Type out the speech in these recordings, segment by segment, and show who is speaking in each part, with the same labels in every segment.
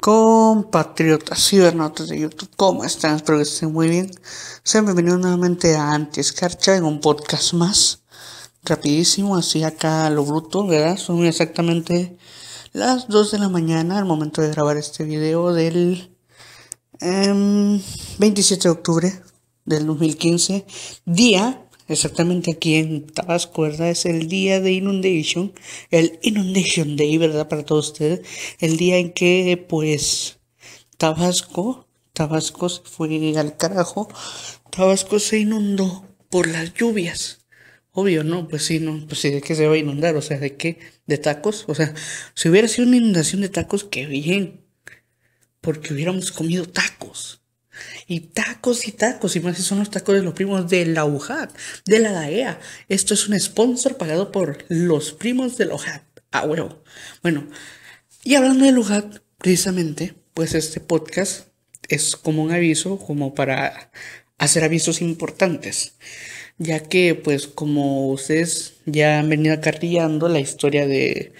Speaker 1: compatriotas, cibernautas de YouTube, ¿cómo están? Espero que estén muy bien. Sean bienvenidos nuevamente a Antiescarcha en un podcast más rapidísimo, así acá lo bruto, ¿verdad? Son exactamente las 2 de la mañana al momento de grabar este video del 27 em, de octubre del 2015, día exactamente aquí en Tabasco, ¿verdad? Es el día de Inundation, el Inundation Day, ¿verdad? Para todos ustedes, el día en que pues Tabasco, Tabasco se fue al carajo, Tabasco se inundó por las lluvias. Obvio, no, pues sí, no, pues sí, ¿de que se va a inundar, o sea, ¿de qué? ¿De tacos? O sea, si hubiera sido una inundación de tacos, qué bien, porque hubiéramos comido tacos. Y tacos y tacos, y más si son los tacos de los primos de la UJAT, de la DAEA. Esto es un sponsor pagado por los primos de la UJAT. Ah, Bueno, y hablando de la precisamente, pues este podcast es como un aviso, como para hacer avisos importantes ya que pues como ustedes ya han venido acarreando la historia de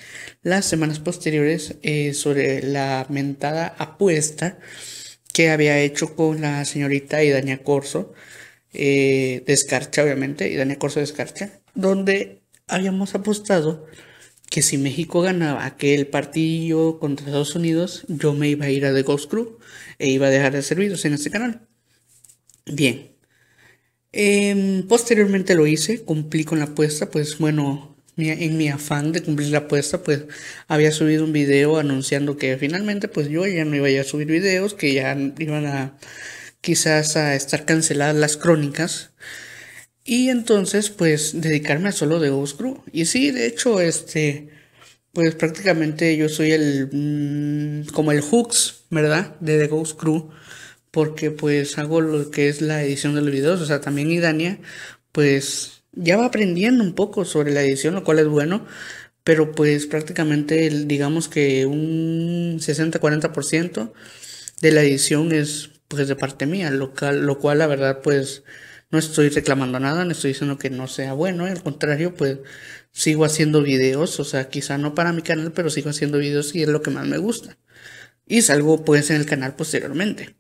Speaker 1: las semanas posteriores eh, sobre la mentada apuesta que había hecho con la señorita Idania Corso, eh, descarcha obviamente, Idania Corso descarcha, donde habíamos apostado que si México ganaba aquel partido contra Estados Unidos, yo me iba a ir a The Ghost Crew e iba a dejar de serviros en este canal. Bien, Em, posteriormente lo hice, cumplí con la apuesta, pues bueno, en mi afán de cumplir la apuesta, pues había subido un video anunciando que finalmente pues yo ya no iba a subir videos, que ya iban a quizás a estar canceladas las crónicas. Y entonces pues dedicarme a solo de Crew Y sí, de hecho, este, pues prácticamente yo soy el, mm, como el hooks, ¿verdad? De The Ghost Crew porque pues hago lo que es la edición de los videos, o sea, también Dania pues ya va aprendiendo un poco sobre la edición, lo cual es bueno, pero pues prácticamente digamos que un 60-40% de la edición es pues de parte mía, lo cual la verdad pues no estoy reclamando nada, no estoy diciendo que no sea bueno, al contrario pues sigo haciendo videos, o sea, quizá no para mi canal, pero sigo haciendo videos y es lo que más me gusta. Y salgo pues en el canal posteriormente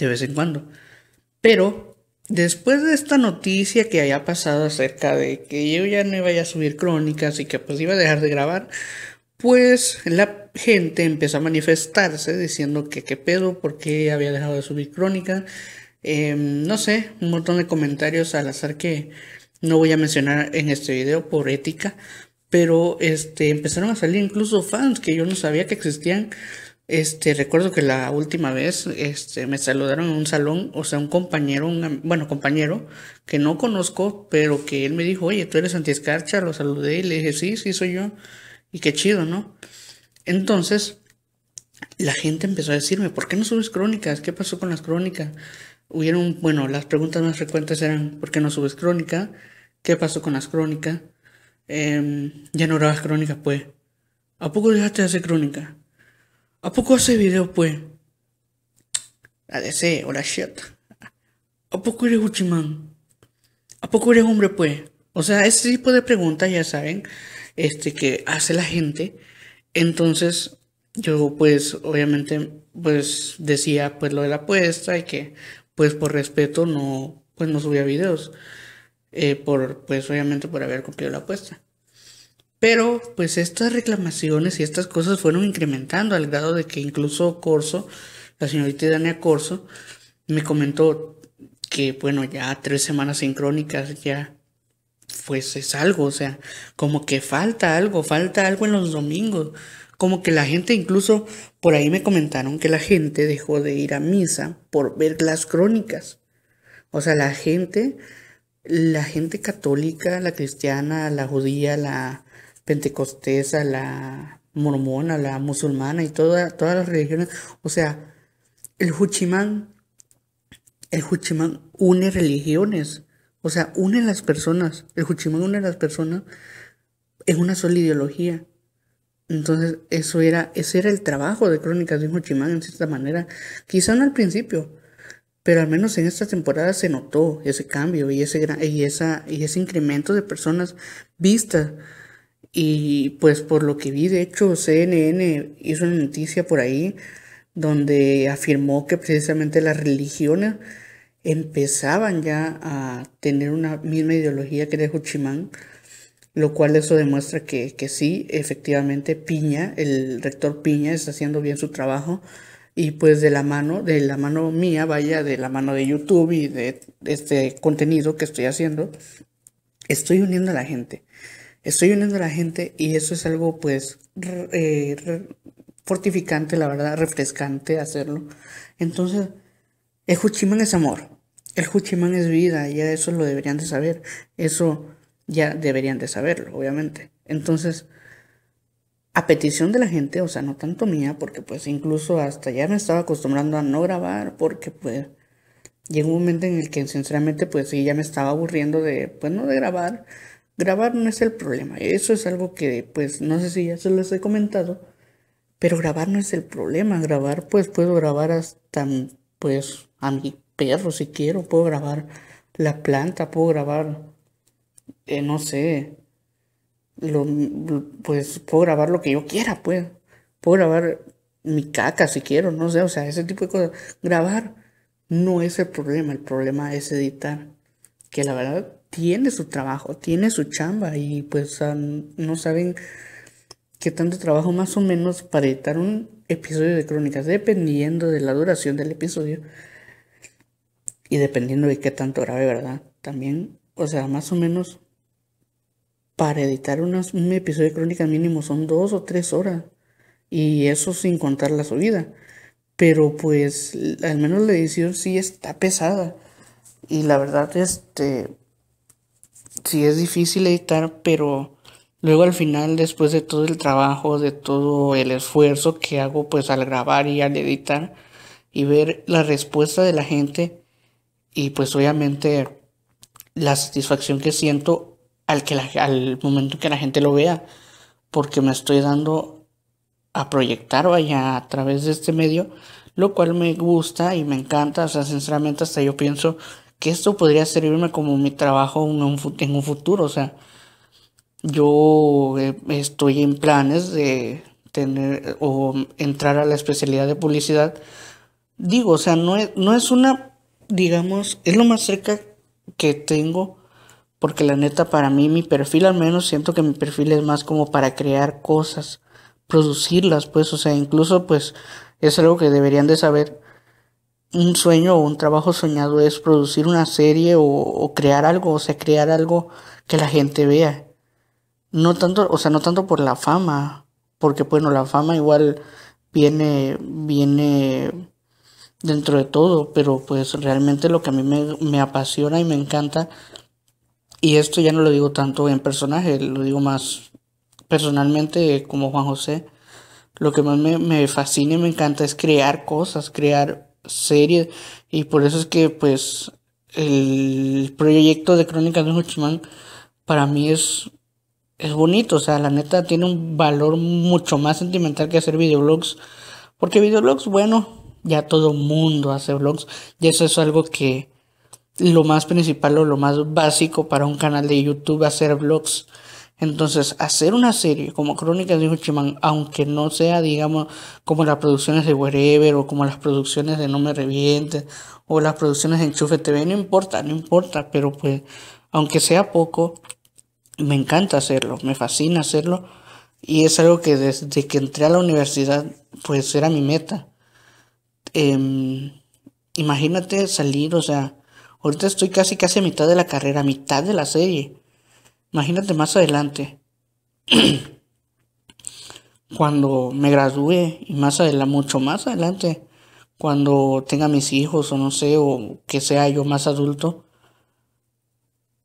Speaker 1: de vez en cuando. Pero después de esta noticia que haya pasado acerca de que yo ya no iba a subir crónicas y que pues iba a dejar de grabar, pues la gente empezó a manifestarse diciendo que qué pedo, porque había dejado de subir crónicas. Em, no sé, un montón de comentarios al azar que no voy a mencionar en este video por ética, pero este empezaron a salir incluso fans que yo no sabía que existían este, recuerdo que la última vez este, me saludaron en un salón, o sea, un compañero, un, bueno, compañero que no conozco, pero que él me dijo, oye, tú eres antiescarcha, lo saludé y le dije, sí, sí, soy yo. Y qué chido, ¿no? Entonces, la gente empezó a decirme, ¿por qué no subes crónicas? ¿Qué pasó con las crónicas? Hubieron, bueno, las preguntas más frecuentes eran, ¿por qué no subes crónica? ¿Qué pasó con las crónicas? Em, ya no grabas crónicas, pues. ¿A poco dejaste de hacer crónica? ¿A poco hace video, pues? ADC, hola shit. ¿A poco eres uchimán? ¿A poco eres hombre, pues? O sea, ese tipo de preguntas, ya saben, este, que hace la gente. Entonces, yo, pues, obviamente, pues, decía, pues, lo de la apuesta y que, pues, por respeto, no, pues, no subía videos. Eh, por, pues, obviamente, por haber cumplido la apuesta. Pero pues estas reclamaciones y estas cosas fueron incrementando al grado de que incluso Corso, la señorita Dania Corso, me comentó que bueno, ya tres semanas sin crónicas ya pues es algo, o sea, como que falta algo, falta algo en los domingos, como que la gente incluso por ahí me comentaron que la gente dejó de ir a misa por ver las crónicas. O sea, la gente la gente católica, la cristiana, la judía, la pentecostés, la mormona, la musulmana y todas las religiones. O sea, el Juchimán, el Juchimán une religiones, o sea, une las personas. El Juchimán une las personas en una sola ideología. Entonces, eso era, ese era el trabajo de Crónicas de Juchimán en cierta manera. Quizá no al principio, pero al menos en esta temporada se notó ese cambio y ese, y esa, y ese incremento de personas vistas y pues por lo que vi, de hecho, CNN hizo una noticia por ahí donde afirmó que precisamente las religiones empezaban ya a tener una misma ideología que de Huchimán, lo cual eso demuestra que, que sí, efectivamente Piña, el rector Piña está haciendo bien su trabajo y pues de la mano, de la mano mía, vaya, de la mano de YouTube y de este contenido que estoy haciendo, estoy uniendo a la gente estoy uniendo a la gente y eso es algo pues eh, fortificante, la verdad, refrescante hacerlo. Entonces, el Juchimán es amor, el Juchimán es vida, ya eso lo deberían de saber, eso ya deberían de saberlo, obviamente. Entonces, a petición de la gente, o sea, no tanto mía, porque pues incluso hasta ya me estaba acostumbrando a no grabar, porque pues llegó un momento en el que sinceramente pues sí, ya me estaba aburriendo de, pues no de grabar, Grabar no es el problema, eso es algo que pues no sé si ya se les he comentado, pero grabar no es el problema, grabar pues puedo grabar hasta pues a mi perro si quiero, puedo grabar la planta, puedo grabar, eh, no sé, lo, pues puedo grabar lo que yo quiera, pues puedo grabar mi caca si quiero, no sé, o sea, ese tipo de cosas. Grabar no es el problema, el problema es editar, que la verdad tiene su trabajo, tiene su chamba y pues no saben qué tanto trabajo más o menos para editar un episodio de crónicas, dependiendo de la duración del episodio y dependiendo de qué tanto grave, ¿verdad? También, o sea, más o menos para editar un episodio de crónicas mínimo son dos o tres horas y eso sin contar la subida. Pero pues al menos la edición sí está pesada y la verdad este sí es difícil editar, pero luego al final, después de todo el trabajo, de todo el esfuerzo que hago, pues al grabar y al editar y ver la respuesta de la gente y pues obviamente la satisfacción que siento al, que la, al momento que la gente lo vea, porque me estoy dando a proyectar allá a través de este medio, lo cual me gusta y me encanta, o sea, sinceramente hasta yo pienso que esto podría servirme como mi trabajo en un futuro. O sea, yo eh, estoy en planes de tener o entrar a la especialidad de publicidad. Digo, o sea, no es, no es una, digamos, es lo más cerca que tengo, porque la neta para mí mi perfil al menos siento que mi perfil es más como para crear cosas, producirlas, pues, o sea, incluso pues es algo que deberían de saber un sueño o un trabajo soñado es producir una serie o, crear algo, o sea, crear algo que la gente vea. No tanto, o sea, no tanto por la fama, porque pues, bueno, la fama igual viene, viene dentro de todo, pero pues realmente lo que a mí me, apasiona y me encanta, y esto ya no lo digo tanto en personaje, lo digo más personalmente como Juan José, lo que más me, me fascina y me encanta es crear cosas, crear serie y por eso es que pues el proyecto de Crónicas de hutchman para mí es, es bonito, o sea, la neta tiene un valor mucho más sentimental que hacer videoblogs, porque videoblogs, bueno, ya todo mundo hace vlogs y eso es algo que lo más principal o lo más básico para un canal de YouTube hacer vlogs entonces, hacer una serie como Crónicas de Chimán, aunque no sea, digamos, como las producciones de Wherever o como las producciones de No Me Revientes o las producciones de Enchufe TV, no importa, no importa, pero pues, aunque sea poco, me encanta hacerlo, me fascina hacerlo y es algo que desde que entré a la universidad, pues era mi meta. Em, imagínate salir, o sea, ahorita estoy casi, casi a mitad de la carrera, a mitad de la serie Imagínate más adelante, cuando me gradúe y más adelante, mucho más adelante, cuando tenga mis hijos o no sé, o que sea yo más adulto,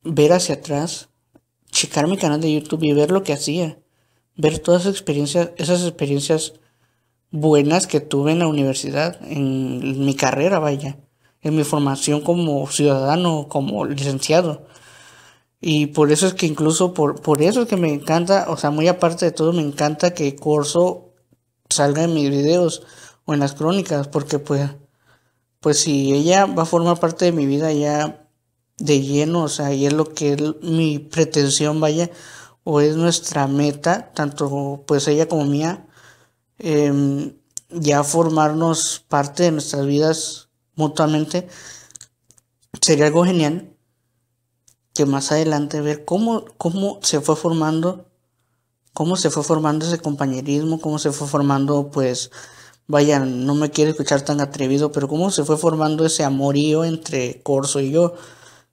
Speaker 1: ver hacia atrás, checar mi canal de YouTube y ver lo que hacía, ver todas esas experiencias, esas experiencias buenas que tuve en la universidad, en mi carrera, vaya, en mi formación como ciudadano, como licenciado. Y por eso es que incluso, por, por eso es que me encanta, o sea, muy aparte de todo, me encanta que Corso salga en mis videos o en las crónicas, porque pues, pues si ella va a formar parte de mi vida ya de lleno, o sea, y es lo que es mi pretensión, vaya, o es nuestra meta, tanto pues ella como mía, em, ya formarnos parte de nuestras vidas mutuamente, sería algo genial que más adelante ver cómo, cómo se fue formando, cómo se fue formando ese compañerismo, cómo se fue formando, pues, vaya, no me quiero escuchar tan atrevido, pero cómo se fue formando ese amorío entre Corso y yo,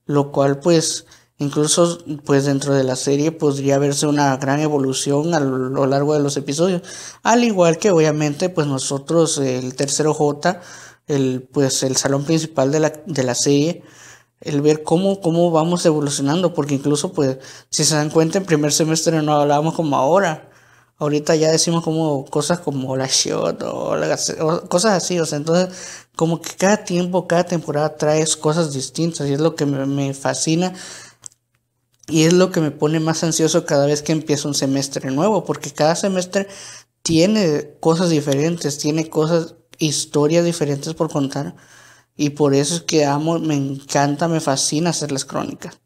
Speaker 1: lo cual, pues, incluso, pues, dentro de la serie podría verse una gran evolución a lo largo de los episodios, al igual que, obviamente, pues, nosotros, el tercero J, el, pues, el salón principal de la, de la serie, el ver cómo, cómo vamos evolucionando, porque incluso, pues, si se dan cuenta, en primer semestre no hablábamos como ahora. Ahorita ya decimos como cosas como la shot cosas así, o sea, entonces como que cada tiempo, cada temporada traes cosas distintas y es lo que me, fascina y es lo que me pone más ansioso cada vez que empiezo un semestre nuevo, porque cada semestre tiene cosas diferentes, tiene cosas, historias diferentes por contar y por eso es que amo, me encanta, me fascina hacer las crónicas.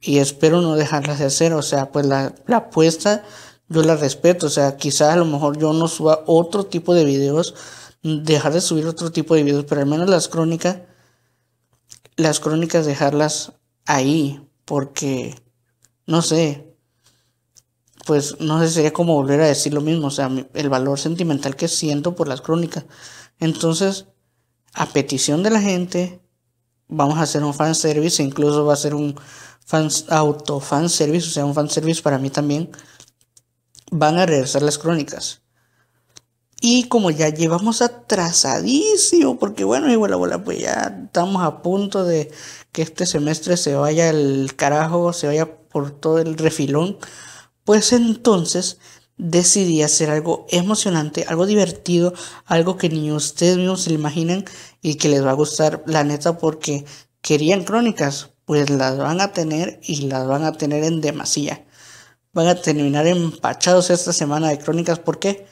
Speaker 1: Y espero no dejarlas de hacer. O sea, pues la, apuesta yo la respeto. O sea, quizás a lo mejor yo no suba otro tipo de videos, dejar de subir otro tipo de videos, pero al menos las crónicas, las crónicas dejarlas ahí. Porque, no sé, pues no sé, sería como volver a decir lo mismo, o sea, el valor sentimental que siento por las crónicas. Entonces, a petición de la gente, vamos a hacer un fan service, incluso va a ser un fans, auto fan service, o sea, un fan service para mí también. Van a regresar las crónicas. Y como ya llevamos atrasadísimo, porque bueno, y la bola, pues ya estamos a punto de que este semestre se vaya el carajo, se vaya por todo el refilón, pues entonces decidí hacer algo emocionante, algo divertido, algo que ni ustedes mismos se imaginan y que les va a gustar, la neta, porque querían crónicas, pues las van a tener y las van a tener en demasía. Van a terminar empachados esta semana de crónicas, porque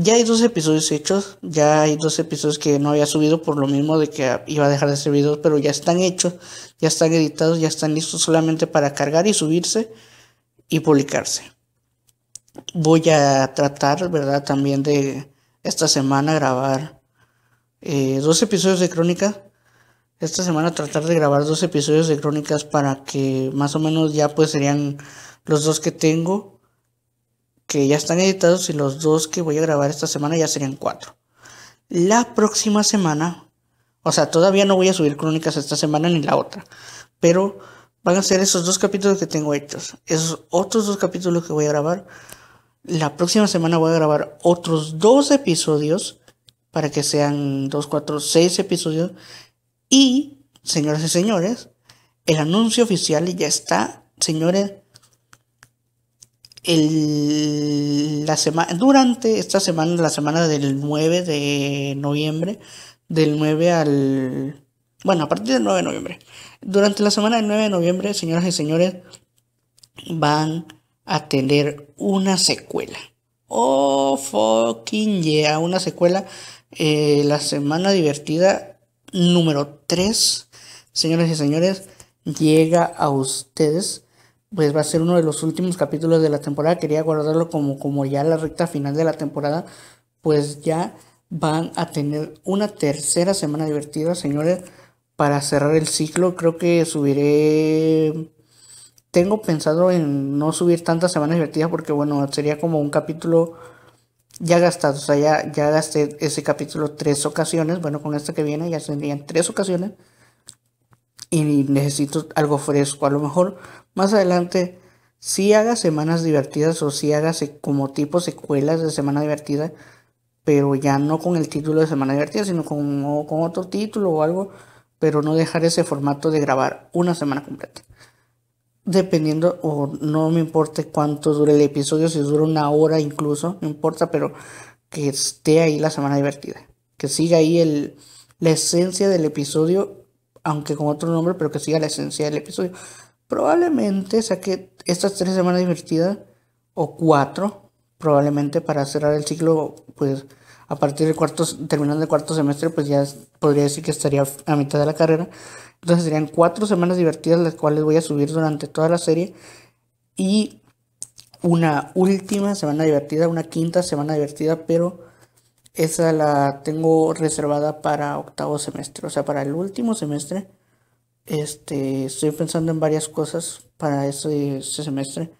Speaker 1: Ya hay dos episodios hechos, ya hay dos episodios que no había subido por lo mismo de que iba a dejar de ser videos, pero ya están hechos, ya están editados, ya están listos solamente para cargar y subirse y publicarse voy a tratar, ¿verdad? También de esta semana grabar eh, dos episodios de crónicas. Esta semana tratar de grabar dos episodios de crónicas para que más o menos ya pues serían los dos que tengo, que ya están editados y los dos que voy a grabar esta semana ya serían cuatro. La próxima semana, o sea, todavía no voy a subir crónicas esta semana ni la otra, pero van a ser esos dos capítulos que tengo hechos, esos otros dos capítulos que voy a grabar la próxima semana voy a grabar otros dos episodios para que sean dos, cuatro, seis episodios. Y, señoras y señores, el anuncio oficial ya está, señores. la semana, durante esta semana, la semana del 9 de noviembre, del 9 al... Bueno, a partir del 9 de noviembre. Durante la semana del 9 de noviembre, señoras y señores, van a tener una secuela. Oh, fucking yeah, una secuela. Eh, la semana divertida número 3, señores y señores, llega a ustedes. Pues va a ser uno de los últimos capítulos de la temporada. Quería guardarlo como, como ya la recta final de la temporada. Pues ya van a tener una tercera semana divertida, señores, para cerrar el ciclo. Creo que subiré tengo pensado en no subir tantas semanas divertidas porque, bueno, sería como un capítulo ya gastado. O sea, ya, ya gasté ese capítulo tres ocasiones. Bueno, con esta que viene ya serían tres ocasiones. Y necesito algo fresco. A lo mejor más adelante sí haga semanas divertidas o si haga como tipo secuelas de semana divertida. Pero ya no con el título de semana divertida, sino con, con otro título o algo. Pero no dejar ese formato de grabar una semana completa dependiendo o no me importe cuánto dure el episodio, si dura una hora incluso, no importa, pero que esté ahí la semana divertida, que siga ahí el, la esencia del episodio, aunque con otro nombre, pero que siga la esencia del episodio. Probablemente saque estas tres semanas divertidas o cuatro, probablemente para cerrar el ciclo, pues a partir del cuarto, terminando el cuarto semestre, pues ya podría decir que estaría a mitad de la carrera. Entonces serían cuatro semanas divertidas las cuales voy a subir durante toda la serie. Y una última semana divertida, una quinta semana divertida, pero esa la tengo reservada para octavo semestre, o sea, para el último semestre. Este, estoy pensando en varias cosas para ese, ese semestre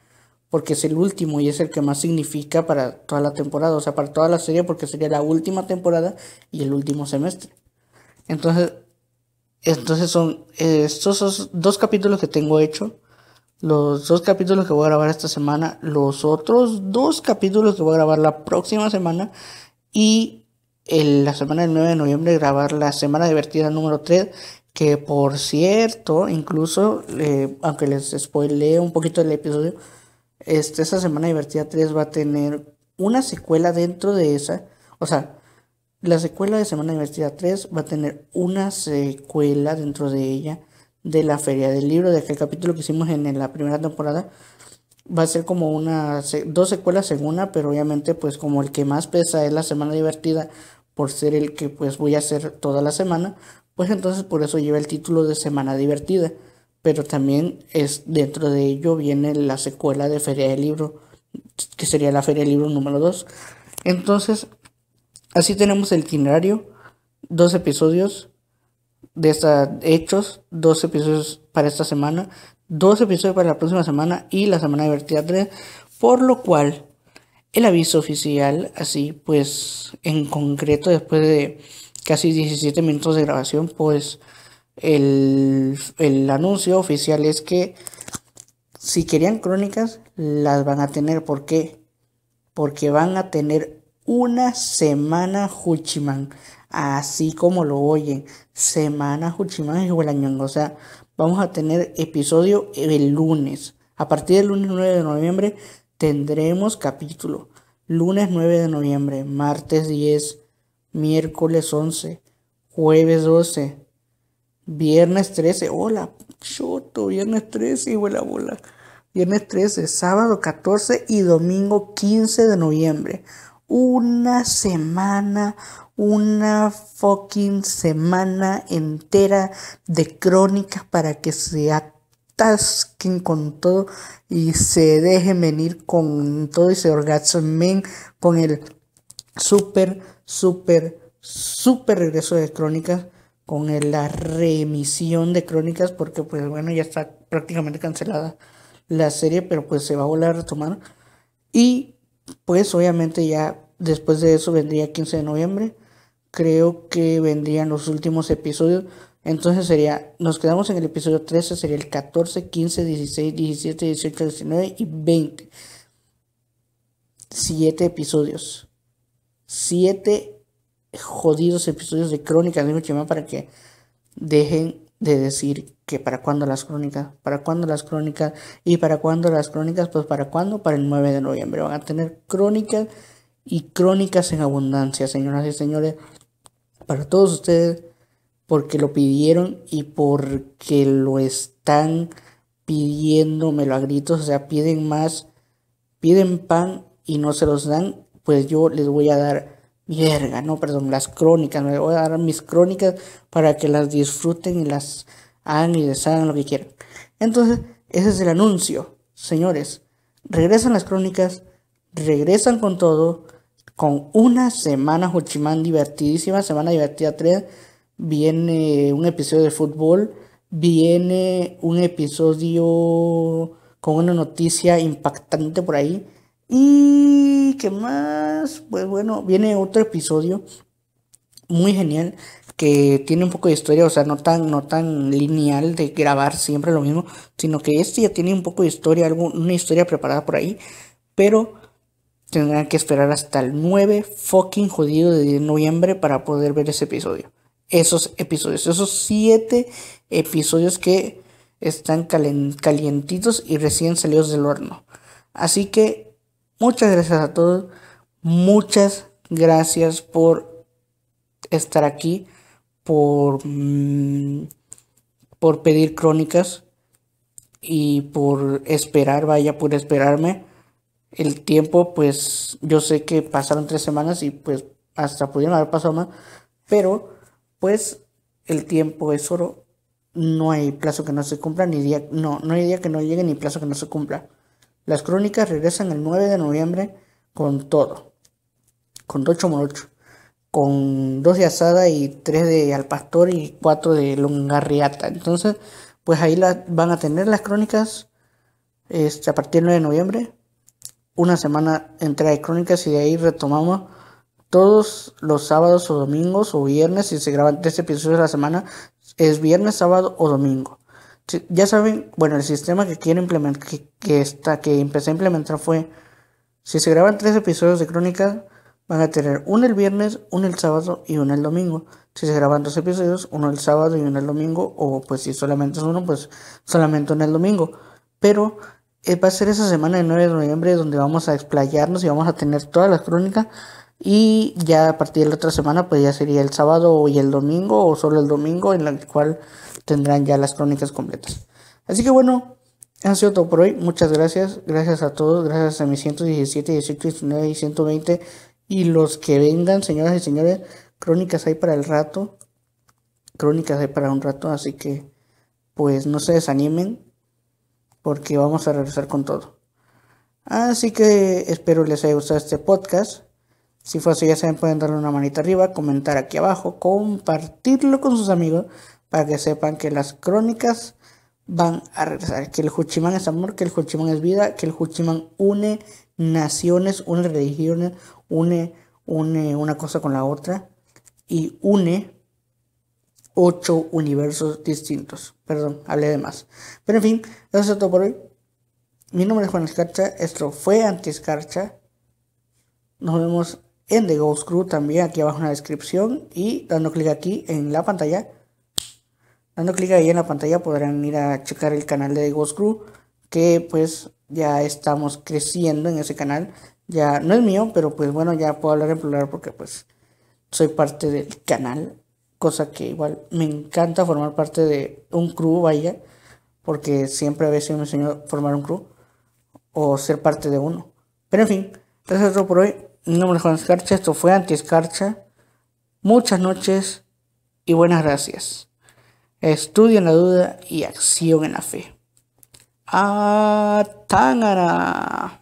Speaker 1: porque es el último y es el que más significa para toda la temporada, o sea, para toda la serie, porque sería la última temporada y el último semestre. Entonces, entonces son eh, estos dos capítulos que tengo hecho, los dos capítulos que voy a grabar esta semana, los otros dos capítulos que voy a grabar la próxima semana y la semana del 9 de noviembre grabar la semana divertida número 3 que por cierto, incluso, eh, aunque les spoileé un poquito el episodio, este, esa Semana Divertida 3 va a tener una secuela dentro de esa. O sea, la secuela de Semana Divertida 3 va a tener una secuela dentro de ella de la Feria del Libro, de aquel capítulo que hicimos en la primera temporada. Va a ser como una, dos secuelas en una, pero obviamente pues como el que más pesa es la Semana Divertida, por ser el que pues voy a hacer toda la semana, pues entonces por eso lleva el título de Semana Divertida pero también es dentro de ello viene la secuela de Feria del Libro, que sería la Feria del Libro número 2. Entonces, así tenemos el itinerario, dos episodios de esta, hechos, dos episodios para esta semana, dos episodios para la próxima semana y la semana divertida 3, por lo cual el aviso oficial, así pues en concreto después de casi 17 minutos de grabación, pues el, anuncio oficial es que si querían crónicas, las van a tener. ¿Por qué? Porque van a tener una semana Huchiman. Así como lo oyen. Semana Huchiman y Huelañón. O sea, vamos a tener episodio el lunes. A partir del lunes 9 de noviembre tendremos capítulo. Lunes 9 de noviembre, martes 10, miércoles 11, jueves 12, Viernes 13, hola, choto, viernes 13, la bola. Viernes 13, sábado 14 y domingo 15 de noviembre. Una semana, una fucking semana entera de crónicas para que se atasquen con todo y se dejen venir con todo y se orgasmen con el súper, súper, súper regreso de crónicas con la reemisión de Crónicas, porque pues bueno, ya está prácticamente cancelada la serie, pero pues se va a volver a retomar. Y pues obviamente ya después de eso vendría 15 de noviembre, creo que vendrían los últimos episodios. Entonces sería, nos quedamos en el episodio 13, sería el 14, 15, 16, 17, 18, 19 y 20. Siete episodios. Siete jodidos episodios de crónicas de para que dejen de decir que para cuándo las crónicas, para cuándo las crónicas y para cuándo las crónicas, pues para cuándo, para el 9 de noviembre. Van a tener crónicas y crónicas en abundancia, señoras y señores, para todos ustedes, porque lo pidieron y porque lo están pidiéndomelo a gritos, o sea, piden más, piden pan y no se los dan, pues yo les voy a dar no, perdón, las crónicas. Me voy a dar mis crónicas para que las disfruten y las hagan y les hagan lo que quieran. Entonces, ese es el anuncio. Señores, regresan las crónicas, regresan con todo, con una semana Huchimán divertidísima, semana divertida 3. Viene un episodio de fútbol, viene un episodio con una noticia impactante por ahí y qué más, pues bueno, viene otro episodio muy genial que tiene un poco de historia, o sea, no tan, no tan lineal de grabar siempre lo mismo, sino que este ya tiene un poco de historia, una historia preparada por ahí, pero tendrán que esperar hasta el 9 fucking jodido de noviembre para poder ver ese episodio. Esos episodios, esos 7 episodios que están calientitos y recién salidos del horno. Así que Muchas gracias a todos. Muchas gracias por estar aquí, por, mm, por pedir crónicas y por esperar, vaya, por esperarme. El tiempo, pues yo sé que pasaron tres semanas y pues hasta pudieron haber pasado más, pero pues el tiempo es oro. No hay plazo que no se cumpla, ni día, no, no hay día que no llegue, ni plazo que no se cumpla. Las crónicas regresan el 9 de noviembre con todo. Con 8x8, Con dos de asada y 3 de al pastor y 4 de longarriata. Entonces, pues ahí van a tener las crónicas este, a partir del 9 de noviembre. Una semana entre de crónicas y de ahí retomamos todos los sábados o domingos o viernes. Si se graban tres episodios de la semana, es viernes, sábado o domingo ya saben, bueno, el sistema que quiero implementar, que, está, que empecé a implementar fue, si se graban tres episodios de crónica, van a tener uno el viernes, uno el sábado y uno el domingo. Si se graban dos episodios, uno el sábado y uno el domingo, o pues si solamente es uno, pues solamente uno el domingo. Pero eh, va a ser esa semana del 9 de noviembre donde vamos a explayarnos y vamos a tener todas las crónicas y ya a partir de la otra semana, pues ya sería el sábado y el domingo, o solo el domingo, en el cual tendrán ya las crónicas completas. Así que bueno, ha sido todo por hoy. Muchas gracias. Gracias a todos. Gracias a mis 117, 18, 19 y 120. Y los que vengan, señoras y señores, crónicas hay para el rato. Crónicas hay para un rato. Así que, pues no se desanimen. Porque vamos a regresar con todo. Así que espero les haya gustado este podcast. Si fue así, ya saben, pueden darle una manita arriba, comentar aquí abajo, compartirlo con sus amigos para que sepan que las crónicas van a regresar. Que el Juchimán es amor, que el Juchimán es vida, que el Juchimán une naciones, une religiones, une, una cosa con la otra y une ocho universos distintos. Perdón, hablé de más. Pero en fin, eso es todo por hoy. Mi nombre es Juan Escarcha, esto fue Antiscarcha. Nos vemos en The Ghost Crew también, aquí abajo en la descripción y dando clic aquí en la pantalla, dando clic ahí en la pantalla podrán ir a checar el canal de The Ghost Crew que pues ya estamos creciendo en ese canal, ya no es mío, pero pues bueno, ya puedo hablar en plural porque pues soy parte del canal, cosa que igual me encanta formar parte de un crew, vaya, porque siempre a veces me sueño formar un crew o ser parte de uno. Pero en fin, eso es todo por hoy. Mi nombre es Juan Escarcha, esto fue Anti-Escarcha. Muchas noches y buenas gracias. Estudio en la duda y acción en la fe. ¡Atangana!